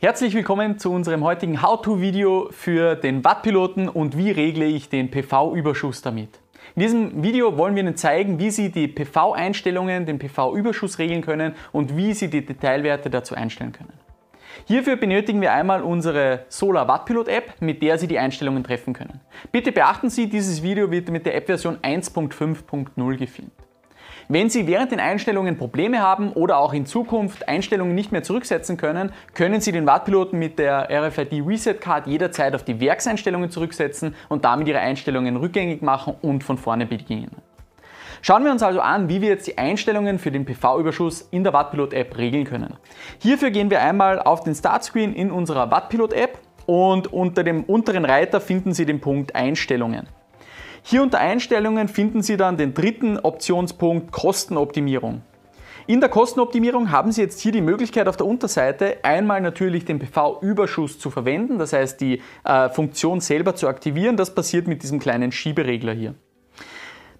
Herzlich willkommen zu unserem heutigen How-To-Video für den Wattpiloten und wie regle ich den PV-Überschuss damit. In diesem Video wollen wir Ihnen zeigen, wie Sie die PV-Einstellungen, den PV-Überschuss regeln können und wie Sie die Detailwerte dazu einstellen können. Hierfür benötigen wir einmal unsere Solar Wattpilot App, mit der Sie die Einstellungen treffen können. Bitte beachten Sie, dieses Video wird mit der App-Version 1.5.0 gefilmt. Wenn Sie während den Einstellungen Probleme haben oder auch in Zukunft Einstellungen nicht mehr zurücksetzen können, können Sie den Wattpiloten mit der RFID Reset Card jederzeit auf die Werkseinstellungen zurücksetzen und damit Ihre Einstellungen rückgängig machen und von vorne beginnen. Schauen wir uns also an, wie wir jetzt die Einstellungen für den PV-Überschuss in der Wattpilot-App regeln können. Hierfür gehen wir einmal auf den Startscreen in unserer Wattpilot-App und unter dem unteren Reiter finden Sie den Punkt Einstellungen. Hier unter Einstellungen finden Sie dann den dritten Optionspunkt Kostenoptimierung. In der Kostenoptimierung haben Sie jetzt hier die Möglichkeit auf der Unterseite einmal natürlich den PV-Überschuss zu verwenden, das heißt die äh, Funktion selber zu aktivieren. Das passiert mit diesem kleinen Schieberegler hier.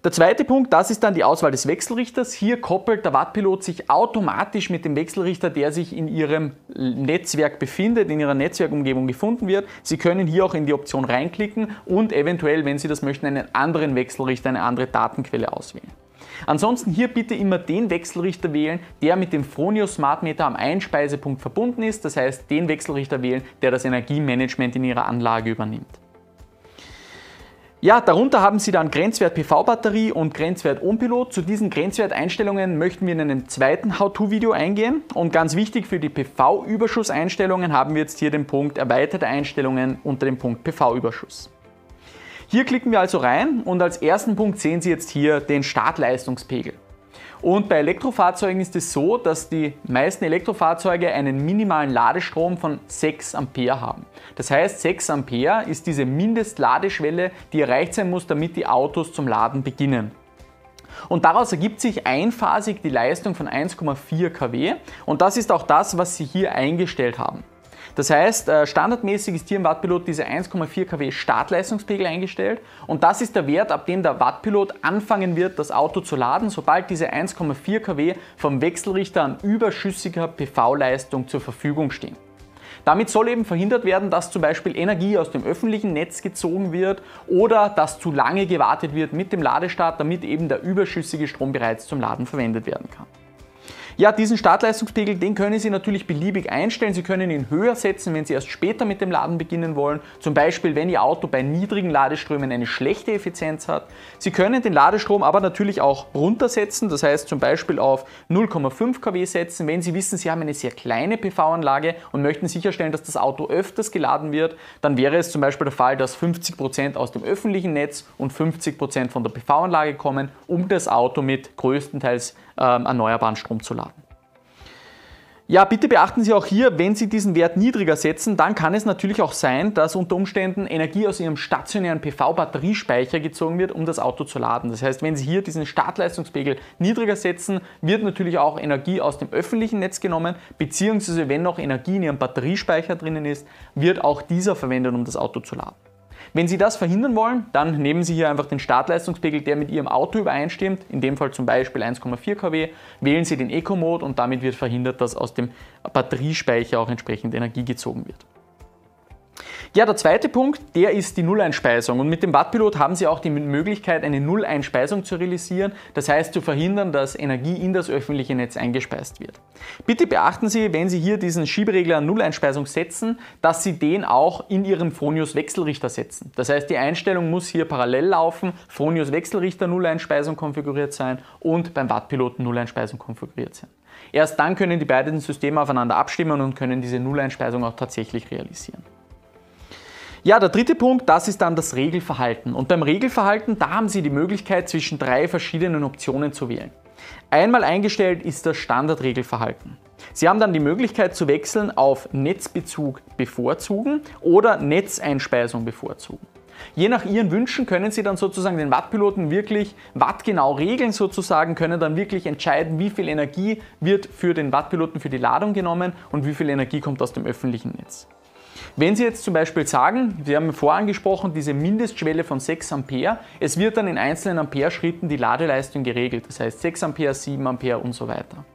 Der zweite Punkt, das ist dann die Auswahl des Wechselrichters. Hier koppelt der Wattpilot sich automatisch mit dem Wechselrichter, der sich in Ihrem Netzwerk befindet, in Ihrer Netzwerkumgebung gefunden wird. Sie können hier auch in die Option reinklicken und eventuell, wenn Sie das möchten, einen anderen Wechselrichter, eine andere Datenquelle auswählen. Ansonsten hier bitte immer den Wechselrichter wählen, der mit dem Fronio Smart Meter am Einspeisepunkt verbunden ist. Das heißt, den Wechselrichter wählen, der das Energiemanagement in Ihrer Anlage übernimmt. Ja, darunter haben Sie dann Grenzwert PV-Batterie und Grenzwert Ohmpilot. Zu diesen Grenzwerteinstellungen möchten wir in einem zweiten How-To-Video eingehen. Und ganz wichtig für die PV-Überschusseinstellungen haben wir jetzt hier den Punkt Erweiterte Einstellungen unter dem Punkt PV-Überschuss. Hier klicken wir also rein und als ersten Punkt sehen Sie jetzt hier den Startleistungspegel. Und bei Elektrofahrzeugen ist es so, dass die meisten Elektrofahrzeuge einen minimalen Ladestrom von 6 Ampere haben. Das heißt, 6 Ampere ist diese Mindestladeschwelle, die erreicht sein muss, damit die Autos zum Laden beginnen. Und daraus ergibt sich einphasig die Leistung von 1,4 kW und das ist auch das, was Sie hier eingestellt haben. Das heißt, äh, standardmäßig ist hier im Wattpilot diese 1,4 kW Startleistungspegel eingestellt und das ist der Wert, ab dem der Wattpilot anfangen wird, das Auto zu laden, sobald diese 1,4 kW vom Wechselrichter an überschüssiger PV-Leistung zur Verfügung stehen. Damit soll eben verhindert werden, dass zum Beispiel Energie aus dem öffentlichen Netz gezogen wird oder dass zu lange gewartet wird mit dem Ladestart, damit eben der überschüssige Strom bereits zum Laden verwendet werden kann. Ja, diesen Startleistungspegel, den können Sie natürlich beliebig einstellen. Sie können ihn höher setzen, wenn Sie erst später mit dem Laden beginnen wollen. Zum Beispiel, wenn Ihr Auto bei niedrigen Ladeströmen eine schlechte Effizienz hat. Sie können den Ladestrom aber natürlich auch runtersetzen. Das heißt zum Beispiel auf 0,5 kW setzen, wenn Sie wissen, Sie haben eine sehr kleine PV-Anlage und möchten sicherstellen, dass das Auto öfters geladen wird. Dann wäre es zum Beispiel der Fall, dass 50% aus dem öffentlichen Netz und 50% von der PV-Anlage kommen, um das Auto mit größtenteils ähm, erneuerbaren Strom zu laden. Ja, bitte beachten Sie auch hier, wenn Sie diesen Wert niedriger setzen, dann kann es natürlich auch sein, dass unter Umständen Energie aus Ihrem stationären PV-Batteriespeicher gezogen wird, um das Auto zu laden. Das heißt, wenn Sie hier diesen Startleistungspegel niedriger setzen, wird natürlich auch Energie aus dem öffentlichen Netz genommen, beziehungsweise wenn noch Energie in Ihrem Batteriespeicher drinnen ist, wird auch dieser verwendet, um das Auto zu laden. Wenn Sie das verhindern wollen, dann nehmen Sie hier einfach den Startleistungspegel, der mit Ihrem Auto übereinstimmt, in dem Fall zum Beispiel 1,4 kW, wählen Sie den Eco-Mode und damit wird verhindert, dass aus dem Batteriespeicher auch entsprechend Energie gezogen wird. Ja, der zweite Punkt, der ist die Nulleinspeisung. Und mit dem Wattpilot haben Sie auch die Möglichkeit, eine Nulleinspeisung zu realisieren, das heißt zu verhindern, dass Energie in das öffentliche Netz eingespeist wird. Bitte beachten Sie, wenn Sie hier diesen Schieberegler Nulleinspeisung setzen, dass Sie den auch in Ihrem Fronius Wechselrichter setzen. Das heißt, die Einstellung muss hier parallel laufen, Fronius Wechselrichter Nulleinspeisung konfiguriert sein und beim Wattpiloten Nulleinspeisung konfiguriert sein. Erst dann können die beiden Systeme aufeinander abstimmen und können diese Nulleinspeisung auch tatsächlich realisieren. Ja, der dritte Punkt, das ist dann das Regelverhalten. Und beim Regelverhalten, da haben Sie die Möglichkeit, zwischen drei verschiedenen Optionen zu wählen. Einmal eingestellt ist das Standardregelverhalten. Sie haben dann die Möglichkeit zu wechseln auf Netzbezug bevorzugen oder Netzeinspeisung bevorzugen. Je nach Ihren Wünschen können Sie dann sozusagen den Wattpiloten wirklich wattgenau regeln sozusagen, können dann wirklich entscheiden, wie viel Energie wird für den Wattpiloten für die Ladung genommen und wie viel Energie kommt aus dem öffentlichen Netz. Wenn Sie jetzt zum Beispiel sagen, wir haben vorangesprochen, diese Mindestschwelle von 6 Ampere, es wird dann in einzelnen Ampere-Schritten die Ladeleistung geregelt. Das heißt 6 Ampere, 7 Ampere und so weiter.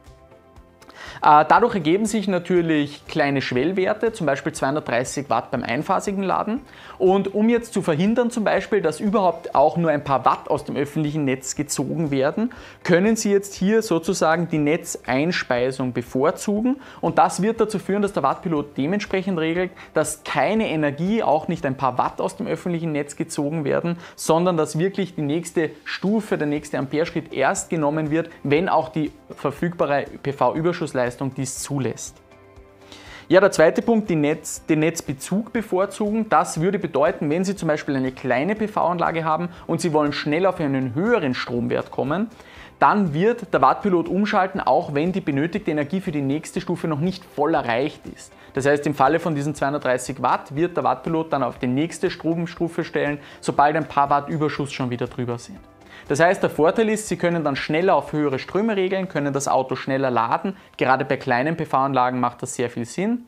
Äh, dadurch ergeben sich natürlich kleine Schwellwerte, zum Beispiel 230 Watt beim einphasigen Laden. Und um jetzt zu verhindern zum Beispiel, dass überhaupt auch nur ein paar Watt aus dem öffentlichen Netz gezogen werden, können Sie jetzt hier sozusagen die Netzeinspeisung bevorzugen. Und das wird dazu führen, dass der Wattpilot dementsprechend regelt, dass keine Energie, auch nicht ein paar Watt aus dem öffentlichen Netz gezogen werden, sondern dass wirklich die nächste Stufe, der nächste Ampereschritt erst genommen wird, wenn auch die verfügbare PV-Überschussleistung Rechenleistung dies zulässt. Ja, der zweite Punkt, Netz, den Netzbezug bevorzugen. Das würde bedeuten, wenn Sie zum Beispiel eine kleine PV-Anlage haben und Sie wollen schnell auf einen höheren Stromwert kommen, dann wird der Wattpilot umschalten, auch wenn die benötigte Energie für die nächste Stufe noch nicht voll erreicht ist. Das heißt, im Falle von diesen 230 Watt wird der Wattpilot dann auf die nächste Stromstufe stellen, sobald ein paar Watt Überschuss schon wieder drüber sind. Das heißt, der Vorteil ist, Sie können dann schneller auf höhere Ströme regeln, können das Auto schneller laden. Gerade bei kleinen PV-Anlagen macht das sehr viel Sinn.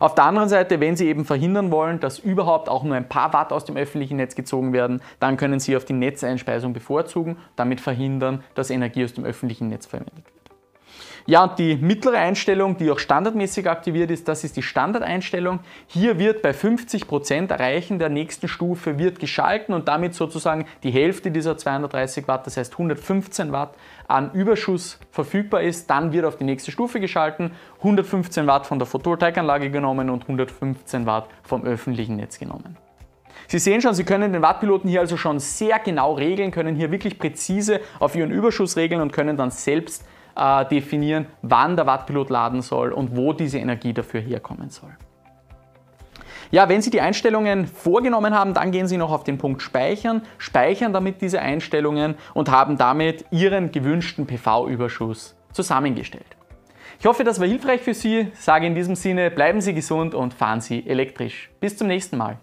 Auf der anderen Seite, wenn Sie eben verhindern wollen, dass überhaupt auch nur ein paar Watt aus dem öffentlichen Netz gezogen werden, dann können Sie auf die Netzeinspeisung bevorzugen, damit verhindern, dass Energie aus dem öffentlichen Netz verwendet wird. Ja, und die mittlere Einstellung, die auch standardmäßig aktiviert ist, das ist die Standardeinstellung. Hier wird bei 50% Erreichen der nächsten Stufe wird geschalten und damit sozusagen die Hälfte dieser 230 Watt, das heißt 115 Watt an Überschuss verfügbar ist, dann wird auf die nächste Stufe geschalten, 115 Watt von der Photovoltaikanlage genommen und 115 Watt vom öffentlichen Netz genommen. Sie sehen schon, Sie können den Wattpiloten hier also schon sehr genau regeln, können hier wirklich präzise auf Ihren Überschuss regeln und können dann selbst äh, definieren, wann der Wattpilot laden soll und wo diese Energie dafür herkommen soll. Ja, wenn Sie die Einstellungen vorgenommen haben, dann gehen Sie noch auf den Punkt Speichern, speichern damit diese Einstellungen und haben damit Ihren gewünschten PV-Überschuss zusammengestellt. Ich hoffe, das war hilfreich für Sie. Sage in diesem Sinne, bleiben Sie gesund und fahren Sie elektrisch. Bis zum nächsten Mal.